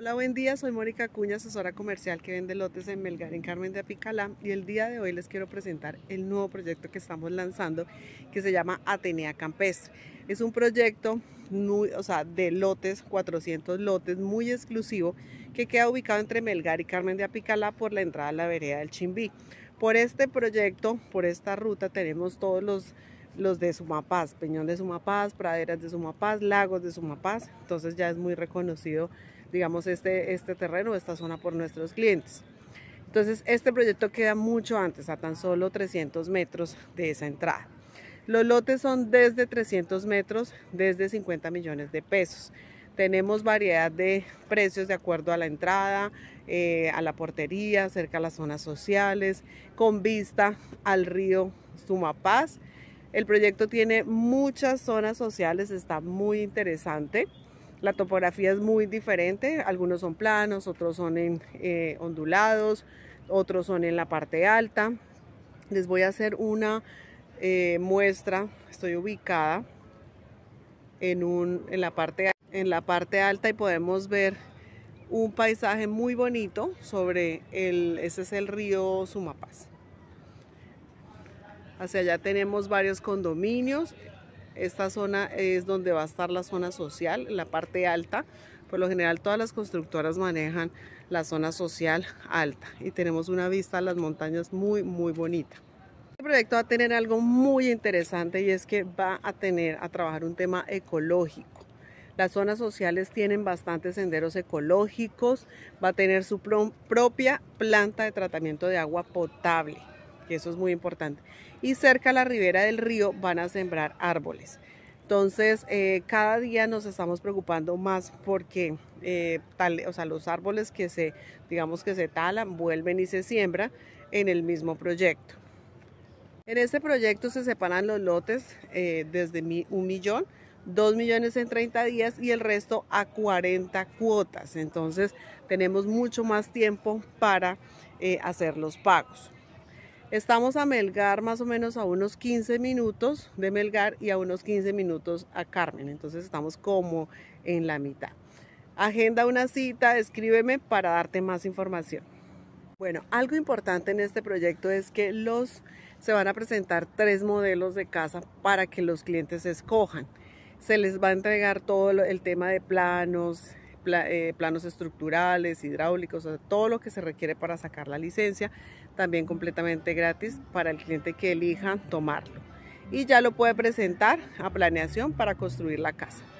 Hola, buen día. Soy Mónica Cuña, asesora comercial que vende lotes en Melgar, en Carmen de Apicalá. Y el día de hoy les quiero presentar el nuevo proyecto que estamos lanzando que se llama Atenea Campestre. Es un proyecto o sea, de lotes, 400 lotes, muy exclusivo, que queda ubicado entre Melgar y Carmen de Apicalá por la entrada a la vereda del Chimbí. Por este proyecto, por esta ruta, tenemos todos los los de Sumapaz, Peñón de Sumapaz, Praderas de Sumapaz, Lagos de Sumapaz, entonces ya es muy reconocido digamos, este, este terreno, esta zona por nuestros clientes. Entonces, este proyecto queda mucho antes, a tan solo 300 metros de esa entrada. Los lotes son desde 300 metros, desde 50 millones de pesos. Tenemos variedad de precios de acuerdo a la entrada, eh, a la portería, cerca a las zonas sociales, con vista al río Sumapaz. El proyecto tiene muchas zonas sociales, está muy interesante. La topografía es muy diferente, algunos son planos, otros son eh, ondulados, otros son en la parte alta. Les voy a hacer una eh, muestra, estoy ubicada en, un, en, la parte, en la parte alta y podemos ver un paisaje muy bonito sobre el, ese es el río Sumapaz. Hacia allá tenemos varios condominios, esta zona es donde va a estar la zona social, la parte alta. Por lo general todas las constructoras manejan la zona social alta y tenemos una vista a las montañas muy, muy bonita. Este proyecto va a tener algo muy interesante y es que va a tener a trabajar un tema ecológico. Las zonas sociales tienen bastantes senderos ecológicos, va a tener su propia planta de tratamiento de agua potable que eso es muy importante. Y cerca a la ribera del río van a sembrar árboles. Entonces, eh, cada día nos estamos preocupando más porque eh, o sea, los árboles que se, digamos que se talan, vuelven y se siembra en el mismo proyecto. En este proyecto se separan los lotes eh, desde un millón, dos millones en 30 días y el resto a 40 cuotas. Entonces, tenemos mucho más tiempo para hacer los pagos. Estamos a Melgar más o menos a unos 15 minutos de Melgar y a unos 15 minutos a Carmen. Entonces estamos como en la mitad. Agenda una cita, escríbeme para darte más información. Bueno, algo importante en este proyecto es que los se van a presentar tres modelos de casa para que los clientes escojan. Se les va a entregar todo el tema de planos, eh, planos estructurales, hidráulicos, todo lo que se requiere para sacar la licencia, también completamente gratis para el cliente que elija tomarlo. Y ya lo puede presentar a planeación para construir la casa.